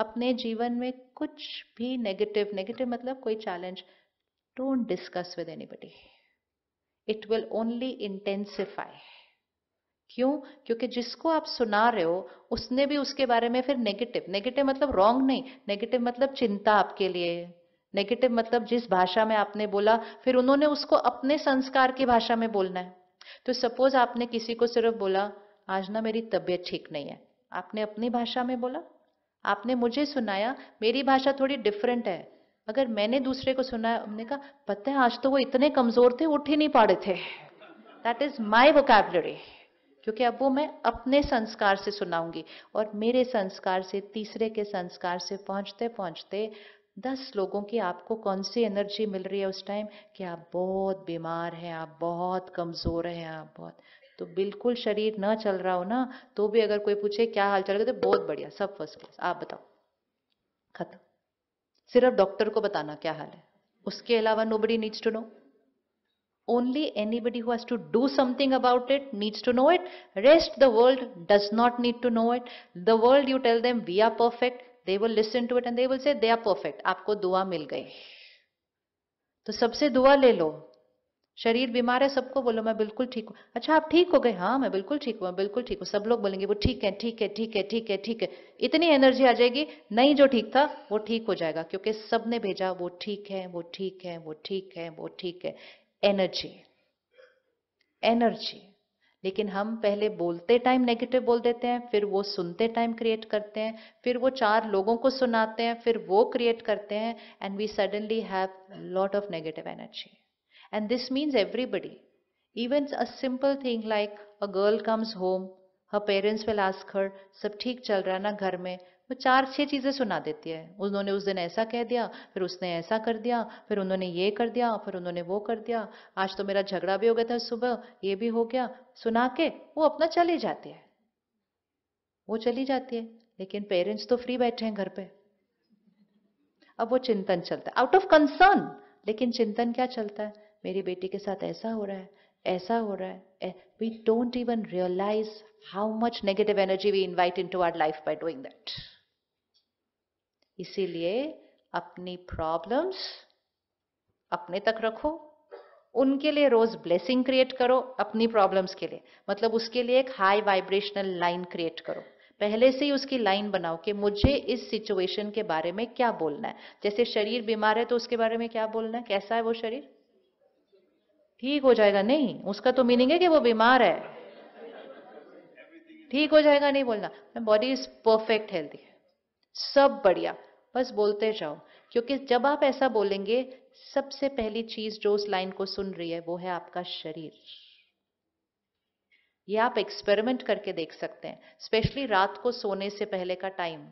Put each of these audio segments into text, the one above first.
अपने जीवन में कुछ भी नेगेटिव नेगेटिव मतलब कोई challenge don't discuss with anybody it will only intensify क्यों क्योंकि जिसको आप सुना रहे हो उसने भी उसके बारे में फिर नेगेटिव नेगेटिव मतलब रॉन्ग नहीं नेगेटिव मतलब चिंता आपके लिए नेगेटिव मतलब जिस भाषा में आपने बोला फिर उन्होंने उसको अपने संस्कार की भाषा में बोलना है तो सपोज आपने किसी को सिर्फ बोला आज ना मेरी तबीयत ठीक नहीं है आपने अपनी भाषा में बोला आपने मुझे सुनाया मेरी भाषा थोड़ी डिफरेंट है अगर मैंने दूसरे को सुनाया हमने कहा पता है आज तो वो इतने कमजोर थे उठ ही नहीं पाड़े थे दैट इज माई वोकेबलरी क्योंकि अब वो मैं अपने संस्कार से सुनाऊंगी और मेरे संस्कार से तीसरे के संस्कार से पहुंचते पहुंचते दस लोगों की आपको कौन सी एनर्जी मिल रही है उस टाइम कि आप बहुत बीमार हैं आप बहुत कमज़ोर हैं आप बहुत तो बिल्कुल शरीर न चल रहा हो ना तो भी अगर कोई पूछे क्या हाल चल रहा तो बहुत बढ़िया सब फर्स्ट क्लास आप बताओ खत्म सिर्फ डॉक्टर को बताना क्या हाल है उसके अलावा nobody needs to know only anybody who has to do something about it needs to know it rest the world does not need to know it the world you tell them we are perfect they will listen to it and they will say they are perfect aapko dua mil gayi to sabse dua le lo शरीर बीमार है सबको बोलो मैं बिल्कुल ठीक हूँ अच्छा आप ठीक हो गए हाँ मैं बिल्कुल ठीक हूँ बिल्कुल ठीक हूँ सब लोग बोलेंगे वो ठीक है ठीक है ठीक है ठीक है ठीक है इतनी एनर्जी आ जाएगी नहीं जो ठीक था वो ठीक हो जाएगा क्योंकि सब ने भेजा वो ठीक है वो ठीक है वो ठीक है वो ठीक है एनर्जी एनर्जी लेकिन हम पहले बोलते टाइम नेगेटिव बोल देते हैं फिर वो सुनते टाइम क्रिएट करते हैं फिर वो चार लोगों को सुनाते हैं फिर वो क्रिएट करते हैं and we suddenly have lot of negative energy And this means everybody. Even a simple thing like a girl comes home, her parents will ask her, सब ठीक चल रहा है ना घर में वो चार छह चीज़ें सुना देती है उन्होंने उस दिन ऐसा कह दिया फिर उसने ऐसा कर दिया फिर उन्होंने ये कर दिया फिर उन्होंने वो कर दिया आज तो मेरा झगड़ा भी हो गया था सुबह ये भी हो गया सुना के वो अपना चली जाती है वो चली जाती है लेकिन पेरेंट्स तो फ्री बैठे हैं घर पे अब वो चिंतन चलता है आउट ऑफ कंसर्न लेकिन चिंतन क्या चलता है मेरी बेटी के साथ ऐसा हो रहा है ऐसा हो रहा है we don't even realise how much negative energy we invite into our life by doing that इसीलिए अपनी प्रॉब्लम्स अपने तक रखो उनके लिए रोज ब्लेसिंग क्रिएट करो अपनी प्रॉब्लम्स के लिए मतलब उसके लिए एक हाई वाइब्रेशनल लाइन क्रिएट करो पहले से ही उसकी लाइन बनाओ कि मुझे इस सिचुएशन के बारे में क्या बोलना है जैसे शरीर बीमार है तो उसके बारे में क्या बोलना है कैसा है वो शरीर ठीक हो जाएगा नहीं उसका तो मीनिंग है कि वो बीमार है ठीक हो जाएगा नहीं बोलना बॉडी इज परफेक्ट हेल्थी सब बढ़िया बस बोलते जाओ क्योंकि जब आप ऐसा बोलेंगे सबसे पहली चीज जो उस लाइन को सुन रही है वो है आपका शरीर ये आप एक्सपेरिमेंट करके देख सकते हैं स्पेशली रात को सोने से पहले का टाइम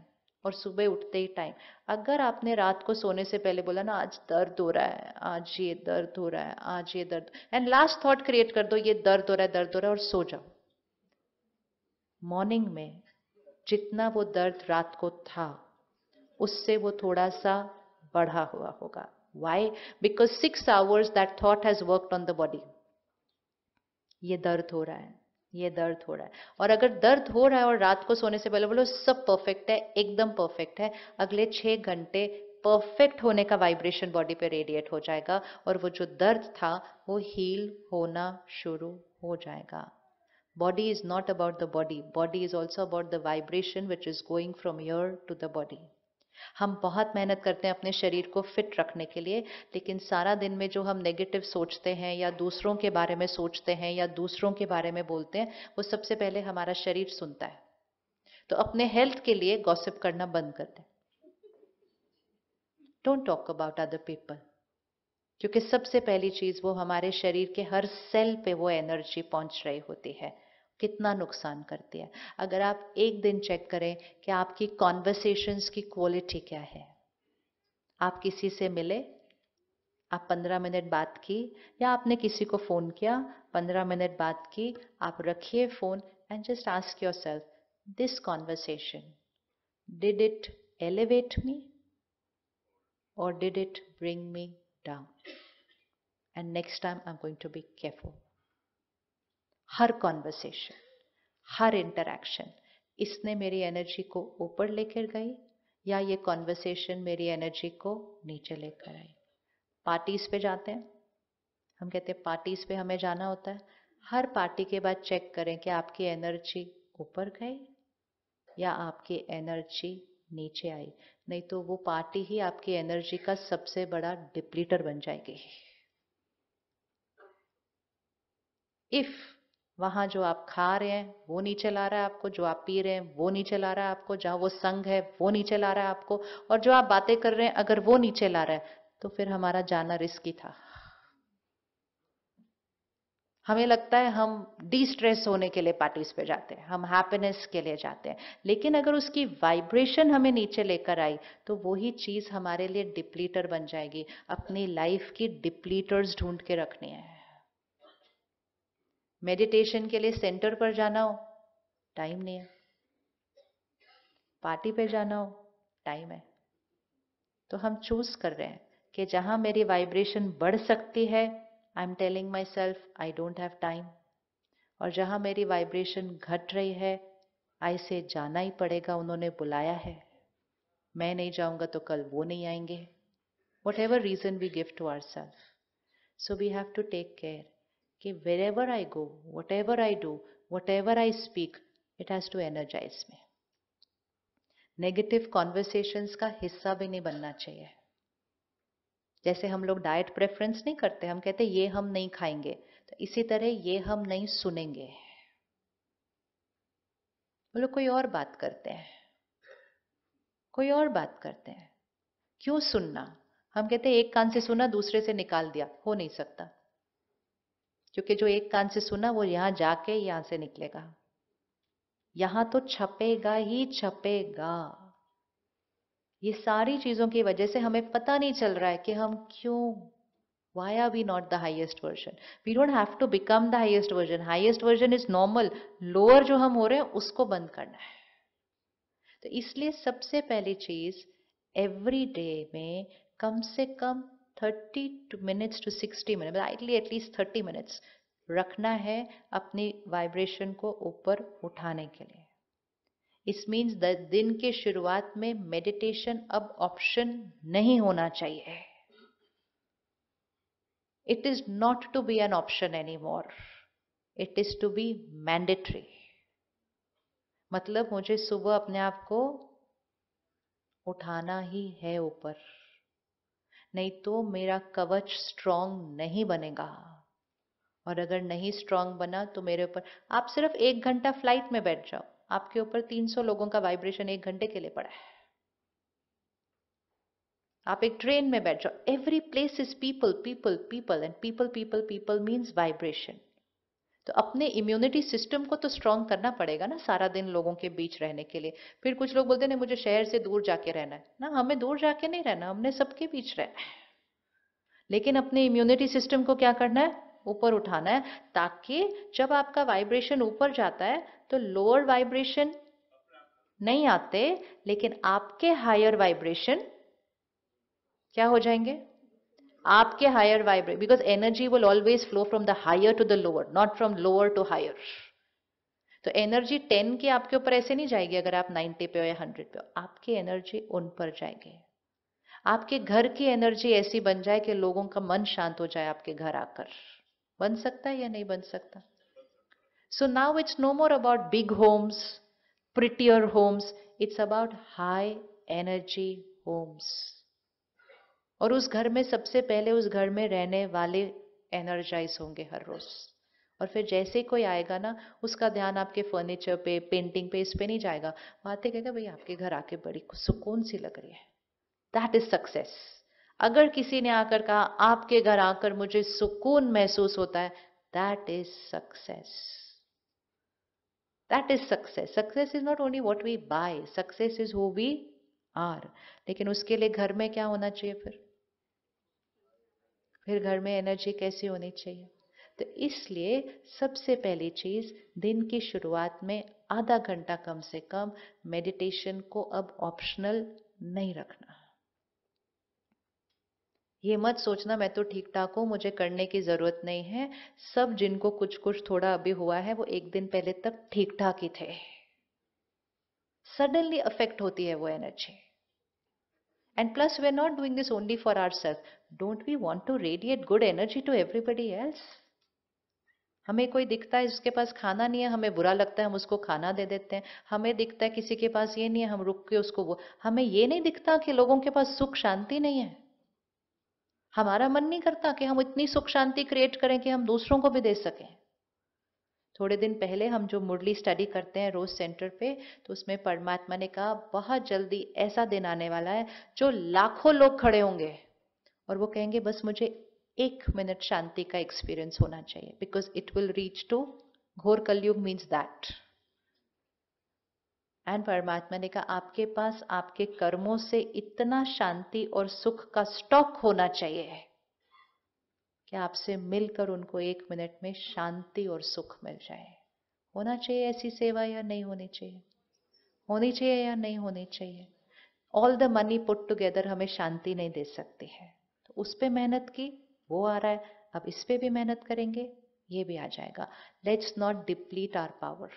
और सुबह उठते ही टाइम अगर आपने रात को सोने से पहले बोला ना आज दर्द हो रहा है आज ये दर्द हो रहा है आज ये दर्द एंड लास्ट थॉट क्रिएट कर दो ये दर्द हो रहा है दर्द हो रहा है और सो जाओ मॉर्निंग में जितना वो दर्द रात को था उससे वो थोड़ा सा बढ़ा हुआ होगा why because six hours that thought has worked on the body ये दर्द हो रहा है ये दर्द हो रहा है और अगर दर्द हो रहा है और रात को सोने से पहले बोलो सब परफेक्ट है एकदम परफेक्ट है अगले छः घंटे परफेक्ट होने का वाइब्रेशन बॉडी पे रेडिएट हो जाएगा और वो जो दर्द था वो हील होना शुरू हो जाएगा body is not about the body body is also about the vibration which is going from your to the body हम बहुत मेहनत करते हैं अपने शरीर को फिट रखने के लिए लेकिन सारा दिन में जो हम नेगेटिव सोचते हैं या दूसरों के बारे में सोचते हैं या दूसरों के बारे में बोलते हैं वो सबसे पहले हमारा शरीर सुनता है तो अपने हेल्थ के लिए गॉसिप करना बंद कर दें don't talk about other people क्योंकि सबसे पहली चीज वो हमारे शरीर के हर सेल पे वो एनर्जी पहुंच रही होती है कितना नुकसान करती है अगर आप एक दिन चेक करें कि आपकी कॉन्वर्सेशंस की क्वालिटी क्या है आप किसी से मिले आप पंद्रह मिनट बात की या आपने किसी को फ़ोन किया पंद्रह मिनट बात की आप रखिए phone and just ask yourself this conversation did it elevate me और did it bring me down and next time I am going to be careful हर कॉन्वर्सेशन हर इंटरेक्शन इसने मेरी एनर्जी को ऊपर लेकर गई या ये कॉन्वर्सेशन मेरी एनर्जी को नीचे लेकर आई पार्टीज पे जाते हैं हम कहते हैं पार्टीज पे हमें जाना होता है हर पार्टी के बाद चेक करें कि आपकी एनर्जी ऊपर गई या आपकी एनर्जी नीचे आई नहीं तो वो पार्टी ही आपकी एनर्जी का सबसे बड़ा डिप्लीटर बन जाएगी इफ़ वहाँ जो आप खा रहे हैं वो नीचे ला रहा है आपको जो आप पी रहे हैं वो नीचे ला रहा है आपको जहाँ वो संग है वो नीचे ला रहा है आपको और जो आप बातें कर रहे हैं अगर वो नीचे ला रहा है तो फिर हमारा जाना रिस्की था हमें लगता है हम डी स्ट्रेस होने के लिए पार्टीज पे जाते हैं हम हैप्पीनेस के लिए जाते हैं लेकिन अगर उसकी वाइब्रेशन हमें नीचे लेकर आई तो वही चीज़ हमारे लिए डिप्लीटर बन जाएगी अपनी लाइफ की डिप्लीटर्स ढूंढ के रखनी है मेडिटेशन के लिए सेंटर पर जाना हो टाइम नहीं है पार्टी पे जाना हो टाइम है तो हम चूज कर रहे हैं कि जहां मेरी वाइब्रेशन बढ़ सकती है I am telling myself I don't have time और जहां मेरी वाइब्रेशन घट रही है आई से जाना ही पड़ेगा उन्होंने बुलाया है मैं नहीं जाऊंगा तो कल वो नहीं आएंगे whatever reason we give to ourself so we have to take care कि wherever I go whatever I do whatever I speak it has to energise me negative conversations का हिस्सा भी नहीं बनना चाहिए जैसे हम लोग डाइट प्रेफरेंस नहीं करते हम कहते ये हम नहीं खाएंगे तो इसी तरह ये हम नहीं सुनेंगे वो लोग कोई और बात करते हैं कोई और बात करते हैं क्यों सुनना हम कहते हैं एक कान से सुना दूसरे से निकाल दिया हो नहीं सकता क्योंकि जो एक कान से सुना वो यहां जाके यहां से निकलेगा यहाँ तो छपेगा ही छपेगा ये सारी चीज़ों की वजह से हमें पता नहीं चल रहा है कि हम क्यों why are we not the highest version we don't have to become the highest version highest version is normal lower जो हम हो रहे हैं उसको बंद करना है तो इसलिए सबसे पहली चीज एवरी डे में कम से कम two minutes to sixty minute ideally मतलब एटलीस्ट थर्टी मिनट्स रखना है अपनी वाइब्रेशन को ऊपर उठाने के लिए इस मीन्स दिन के शुरुआत में मेडिटेशन अब ऑप्शन नहीं होना चाहिए it is not to be an option any more it is to be mandatory मतलब मुझे सुबह अपने आप को उठाना ही है ऊपर नहीं तो मेरा कवच स्ट्रांग नहीं बनेगा और अगर नहीं स्ट्रांग बना तो मेरे ऊपर आप सिर्फ एक घंटा फ्लाइट में बैठ जाओ आपके ऊपर 300 लोगों का वाइब्रेशन एक घंटे के लिए पड़ा है आप एक ट्रेन में बैठ जाओ every place is people people people and people people people means vibration तो अपने इम्यूनिटी सिस्टम को तो स्ट्रांग करना पड़ेगा ना सारा दिन लोगों के बीच रहने के लिए फिर कुछ लोग बोलते हैं मुझे शहर से दूर जाके रहना है ना हमें दूर जाके नहीं रहना हमने सबके बीच रहना है लेकिन अपने इम्यूनिटी सिस्टम को क्या करना है ऊपर उठाना है ताकि जब आपका वाइब्रेशन ऊपर जाता है तो लोअर वाइब्रेशन नहीं आते लेकिन आपके हायर वाइब्रेशन क्या हो जाएंगे आपके higher vibrate because energy will always flow from the higher to the lower not from lower to higher तो एनर्जी टेन के आपके ऊपर ऐसे नहीं जाएगी अगर आप नाइन्टी पे हो या हंड्रेड पे हो आपकी एनर्जी उन पर जाएगी आपके घर की एनर्जी ऐसी बन जाए कि लोगों का मन शांत हो जाए आपके घर आकर बन सकता है या नहीं बन सकता so now it's no more about big homes prettier homes it's about high energy homes और उस घर में सबसे पहले उस घर में रहने वाले एनर्जाइज होंगे हर रोज और फिर जैसे कोई आएगा ना उसका ध्यान आपके फर्नीचर पे पेंटिंग पे इस पे नहीं जाएगा बातें कहेगा भाई आपके घर आके बड़ी सुकून सी लग रही है दैट इज सक्सेस अगर किसी ने आकर कहा आपके घर आकर मुझे सुकून महसूस होता है that is success that is success success is not only what we buy success is who we are लेकिन उसके लिए घर में क्या होना चाहिए फिर फिर घर में एनर्जी कैसी होनी चाहिए तो इसलिए सबसे पहली चीज़ दिन की शुरुआत में आधा घंटा कम से कम मेडिटेशन को अब ऑप्शनल नहीं रखना ये मत सोचना मैं तो ठीक ठाक हूं मुझे करने की ज़रूरत नहीं है सब जिनको कुछ कुछ थोड़ा अभी हुआ है वो एक दिन पहले तक ठीक ठाक ही थे सडनली अफेक्ट होती है वो energy And plus, we're not doing this only for ourselves. Don't we want to radiate good energy to everybody else? हमें कोई दिखता है जिसके पास खाना नहीं है हमें बुरा लगता है हम उसको खाना दे देते हैं हमें दिखता है किसी के पास ये नहीं है हम रुक के उसको वो हमें ये नहीं दिखता कि लोगों के पास सुख शांति नहीं है हमारा मन नहीं करता कि हम इतनी सुख शांति क्रिएट करें कि हम दूसरों को भी दे सकें थोड़े दिन पहले हम जो मुरली स्टडी करते हैं रोज सेंटर पे तो उसमें परमात्मा ने कहा बहुत जल्दी ऐसा दिन आने वाला है जो लाखों लोग खड़े होंगे और वो कहेंगे बस मुझे एक मिनट शांति का एक्सपीरियंस होना चाहिए because it will reach to घोर कलयुग मीन्स दैट एंड परमात्मा ने कहा आपके पास आपके कर्मों से इतना शांति और सुख का स्टॉक होना चाहिए कि आपसे मिलकर उनको एक मिनट में शांति और सुख मिल जाए होना चाहिए ऐसी सेवा या नहीं होनी चाहिए होनी चाहिए या नहीं होनी चाहिए all the money put together हमें शांति नहीं दे सकती है तो उस पर मेहनत की वो आ रहा है अब इस पर भी मेहनत करेंगे ये भी आ जाएगा let's not deplete our power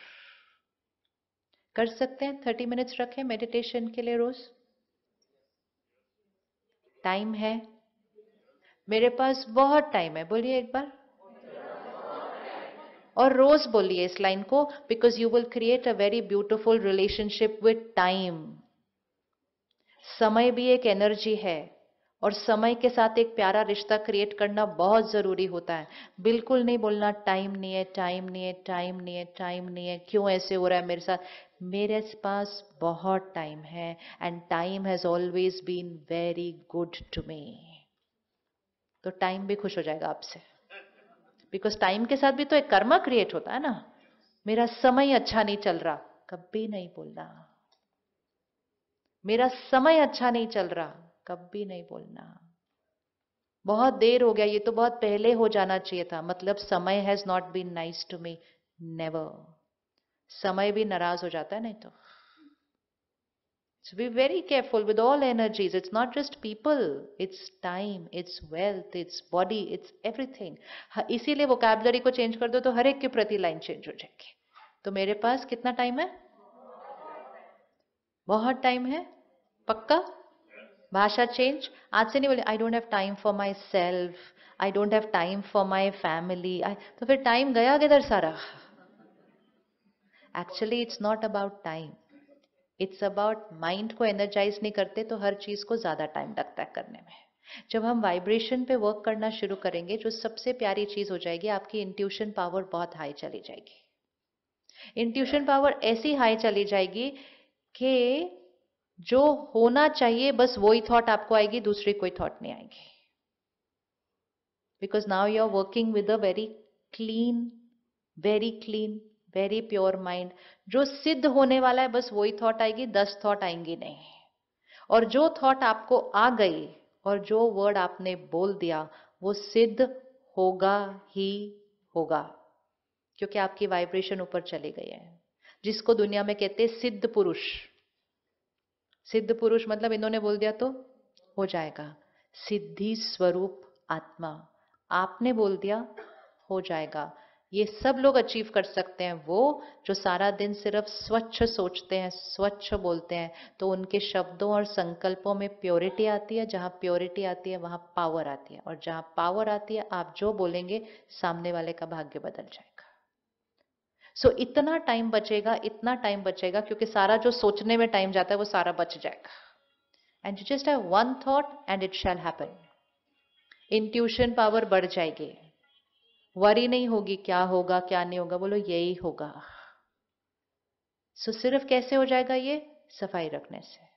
कर सकते हैं थर्टी मिनट्स रखें मेडिटेशन के लिए रोज टाइम है मेरे पास बहुत टाइम है बोलिए एक बार और रोज बोलिए इस लाइन को because you will create a very beautiful relationship with time समय भी एक एनर्जी है और समय के साथ एक प्यारा रिश्ता क्रिएट करना बहुत जरूरी होता है बिल्कुल नहीं बोलना टाइम नहीं है टाइम नहीं है टाइम नहीं है टाइम नहीं है क्यों ऐसे हो रहा है मेरे साथ मेरे पास बहुत टाइम है and time has always been very good to me तो टाइम भी खुश हो जाएगा आपसे बिकॉज टाइम के साथ भी तो एक कर्मा क्रिएट होता है ना मेरा समय अच्छा नहीं चल रहा कभी नहीं बोलना मेरा समय अच्छा नहीं चल रहा कभी नहीं बोलना बहुत देर हो गया ये तो बहुत पहले हो जाना चाहिए था मतलब समय has not been nice to me never समय भी नाराज हो जाता है नहीं तो So be very careful with all energies. It's not just people, it's time, it's wealth, it's body, it's everything. हाँ, इसीलिए वोकेबलरी को चेंज कर दो तो हर एक के प्रति लाइन चेंज हो जाएगी तो मेरे पास कितना टाइम है बहुत टाइम है पक्का भाषा चेंज आज से नहीं बोले I don't have time for myself I don't have time for my family तो फिर टाइम गया किधर सारा actually it's not about time it's about mind को एनर्जाइज नहीं करते तो हर चीज़ को ज़्यादा टाइम लगता है करने में जब हम वाइब्रेशन पे वर्क करना शुरू करेंगे जो सबसे प्यारी चीज़ हो जाएगी आपकी इंट्यूशन पावर बहुत हाई चली जाएगी इंट्यूशन पावर ऐसी हाई चली जाएगी कि जो होना चाहिए बस वही थॉट आपको आएगी दूसरी कोई थॉट नहीं आएगी because now you are working with a very clean very clean very pure mind जो सिद्ध होने वाला है बस वही थॉट आएगी दस थॉट आएंगी नहीं और जो थॉट आपको आ गई और जो वर्ड आपने बोल दिया वो सिद्ध होगा ही होगा क्योंकि आपकी वाइब्रेशन ऊपर चली गई है जिसको दुनिया में कहते हैं सिद्ध पुरुष सिद्ध पुरुष मतलब इन्होंने बोल दिया तो हो जाएगा सिद्धि स्वरूप आत्मा आपने बोल दिया हो जाएगा ये सब लोग अचीव कर सकते हैं वो जो सारा दिन सिर्फ स्वच्छ सोचते हैं स्वच्छ बोलते हैं तो उनके शब्दों और संकल्पों में प्योरिटी आती है जहाँ प्योरिटी आती है वहाँ पावर आती है और जहाँ पावर आती है आप जो बोलेंगे सामने वाले का भाग्य बदल जाएगा सो so, इतना टाइम बचेगा इतना टाइम बचेगा क्योंकि सारा जो सोचने में टाइम जाता है वो सारा बच जाएगा and you just have one thought and it shall happen intuition power बढ़ जाएगी वरी नहीं होगी क्या होगा क्या नहीं होगा बोलो यही होगा सो सिर्फ कैसे हो जाएगा ये सफाई रखने से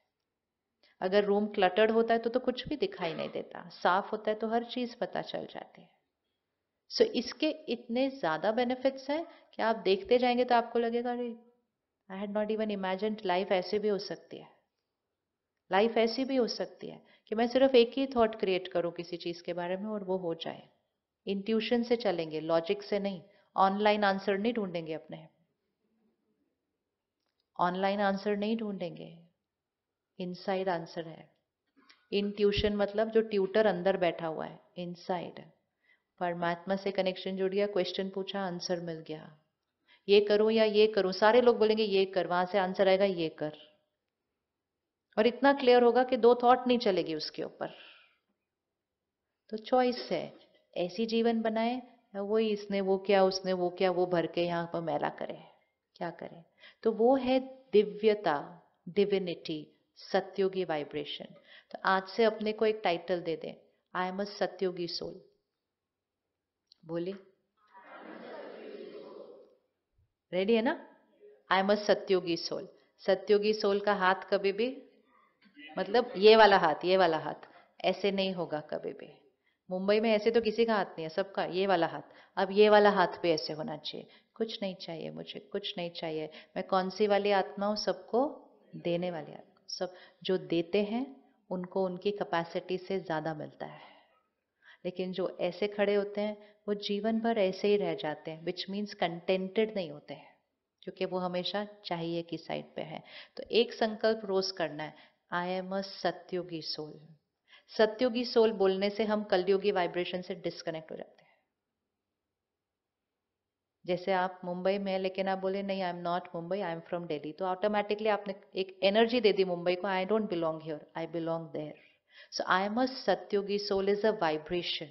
अगर रूम क्लटर्ड होता है तो तो कुछ भी दिखाई नहीं देता साफ होता है तो हर चीज पता चल जाती है सो so, इसके इतने ज्यादा बेनिफिट्स हैं कि आप देखते जाएंगे तो आपको लगेगा अरे I had not even imagine life ऐसे भी हो सकती है लाइफ ऐसी भी हो सकती है कि मैं सिर्फ एक ही थॉट क्रिएट करूं किसी चीज के बारे में और वो हो जाए इंट्यूशन से चलेंगे लॉजिक से नहीं ऑनलाइन आंसर नहीं ढूंढेंगे अपने ऑनलाइन आंसर नहीं ढूंढेंगे इनसाइड आंसर है इन ट्यूशन मतलब जो ट्यूटर अंदर बैठा हुआ है इनसाइड परमात्मा से कनेक्शन जुड़ गया क्वेश्चन पूछा आंसर मिल गया ये करो या ये करो सारे लोग बोलेंगे ये कर वहां से आंसर आएगा ये कर और इतना क्लियर होगा कि दो थॉट नहीं चलेगी उसके ऊपर तो चॉइस है ऐसी जीवन बनाए वो इसने वो क्या उसने वो क्या वो भर के यहाँ पर मेला करे क्या करे तो वो है दिव्यता डिविनिटी सत्योगी वाइब्रेशन तो आज से अपने को एक टाइटल दे दें आई एम अ सत्योगी सोल बोले रेडी है ना आई एम अ सत्योगी सोल सत्योगी सोल का हाथ कभी भी मतलब ये वाला हाथ ये वाला हाथ ऐसे नहीं होगा कभी भी मुंबई में ऐसे तो किसी का हाथ नहीं है सबका ये वाला हाथ अब ये वाला हाथ पे ऐसे होना चाहिए कुछ नहीं चाहिए मुझे कुछ नहीं चाहिए मैं कौन सी वाली आत्मा हूँ सबको देने वाली आत्मा सब जो देते हैं उनको उनकी कैपेसिटी से ज़्यादा मिलता है लेकिन जो ऐसे खड़े होते हैं वो जीवन भर ऐसे ही रह जाते हैं विच मीन्स कंटेंटेड नहीं होते हैं क्योंकि वो हमेशा चाहिए की साइड पे है तो एक संकल्प रोज करना है आई एम अ सत्योगी सोल सत्योगी सोल बोलने से हम कलयुगी वाइब्रेशन से डिस्कनेक्ट हो जाते हैं जैसे आप मुंबई में लेकिन आप बोले नहीं I am not Mumbai I am from Delhi तो ऑटोमेटिकली आपने एक एनर्जी दे दी मुंबई को I don't belong here I belong there so I am a सत्योगी सोल इज अ वाइब्रेशन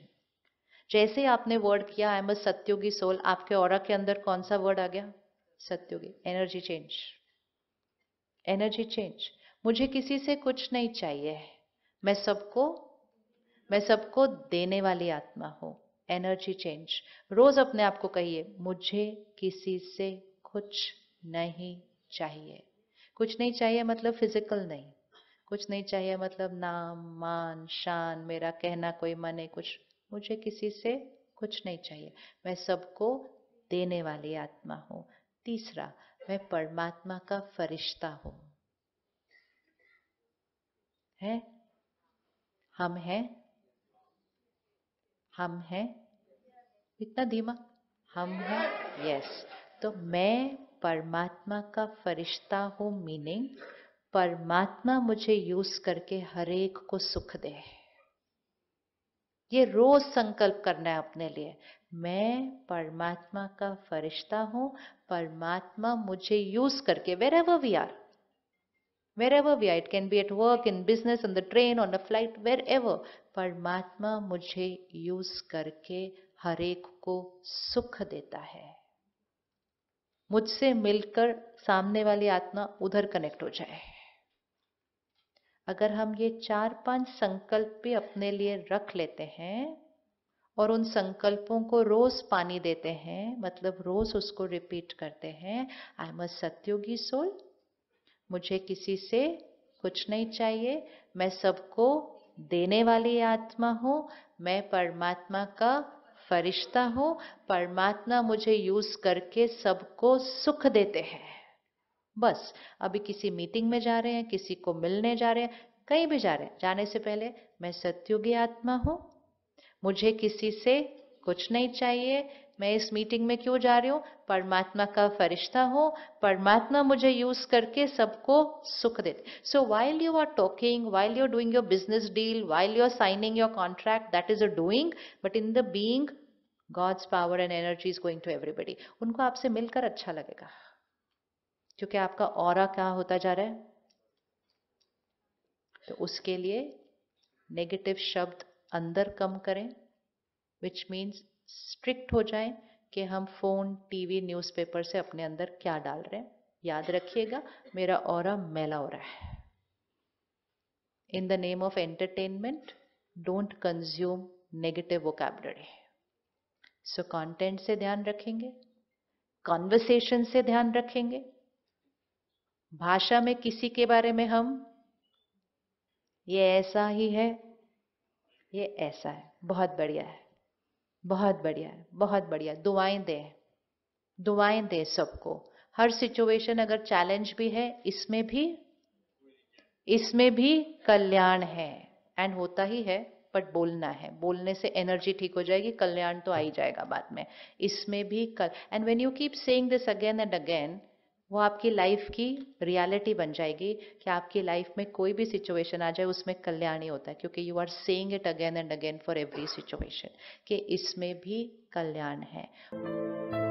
जैसे आपने वर्ड किया आई एम अ सत्योगी सोल आपके और के अंदर कौन सा वर्ड आ गया सत्योगी एनर्जी चेंज एनर्जी चेंज मुझे किसी से कुछ नहीं चाहिए मैं सबको मैं सबको देने वाली आत्मा हूँ एनर्जी चेंज रोज अपने आप को कहिए मुझे किसी से कुछ नहीं चाहिए कुछ नहीं चाहिए मतलब फिजिकल नहीं कुछ नहीं चाहिए मतलब नाम मान शान मेरा कहना कोई मने कुछ मुझे किसी से कुछ नहीं चाहिए मैं सबको देने वाली आत्मा हूँ तीसरा मैं परमात्मा का फरिश्ता हूँ है हम हैं हम हैं इतना धीमा हम हैं यस तो मैं परमात्मा का फरिश्ता हूं मीनिंग परमात्मा मुझे यूज करके हरेक को सुख दे ये रोज संकल्प करना है अपने लिए मैं परमात्मा का फरिश्ता हूं परमात्मा मुझे यूज करके wherever we are wherever we are. It can be at work, in business, on the train, on the flight, wherever. parmatma mujhe use karke har ek ko sukh deta hai mujhse milkar samne wali atma udhar connect ho jaye अगर हम ये चार पांच संकल्प भी अपने लिए रख लेते हैं और उन संकल्पों को रोज पानी देते हैं मतलब रोज उसको रिपीट करते हैं आई एम अ सत्योगी सोल मुझे किसी से कुछ नहीं चाहिए मैं सबको देने वाली आत्मा हूँ मैं परमात्मा का फरिश्ता हूँ परमात्मा मुझे यूज करके सबको सुख देते हैं बस अभी किसी मीटिंग में जा रहे हैं किसी को मिलने जा रहे हैं कहीं भी जा रहे हैं जाने से पहले मैं सत्युगी आत्मा हूँ मुझे किसी से कुछ नहीं चाहिए मैं इस मीटिंग में क्यों जा रही हूँ परमात्मा का फरिश्ता हूँ परमात्मा मुझे यूज करके सबको सुख देते so while you are talking while you are doing your business deal while you are signing your contract that is a doing but in the being God's power and energy is going to everybody उनको आपसे मिलकर अच्छा लगेगा क्योंकि आपका और क्या होता जा रहा है तो उसके लिए नेगेटिव शब्द अंदर कम करें विच मीन्स स्ट्रिक्ट हो जाए कि हम फ़ोन टीवी न्यूज़पेपर से अपने अंदर क्या डाल रहे हैं याद रखिएगा मेरा और मैला हो रहा है in the name of entertainment don't consume negative vocabulary so content से ध्यान रखेंगे कॉन्वर्सेशन से ध्यान रखेंगे भाषा में किसी के बारे में हम ये ऐसा ही है ये ऐसा है बहुत बढ़िया है बहुत बढ़िया है बहुत बढ़िया दुआएं दें दुआएं दें सबको हर सिचुएशन अगर चैलेंज भी है इसमें भी इसमें भी कल्याण है एंड होता ही है बट बोलना है बोलने से एनर्जी ठीक हो जाएगी कल्याण तो आ ही जाएगा बाद में इसमें भी कल and when you keep saying this again and again वो आपकी लाइफ की रियलिटी बन जाएगी कि आपकी लाइफ में कोई भी सिचुएशन आ जाए उसमें कल्याण ही होता है क्योंकि you are saying it again and again for every situation कि इसमें भी कल्याण है